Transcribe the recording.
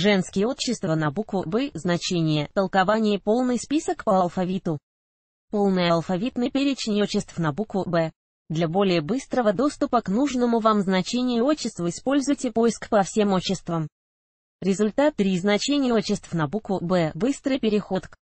Женские отчества на букву «Б» значение, толкование полный список по алфавиту. Полный алфавитный перечень отчеств на букву «Б». Для более быстрого доступа к нужному вам значению отчества используйте поиск по всем отчествам. Результат 3 значения отчеств на букву «Б» – быстрый переход к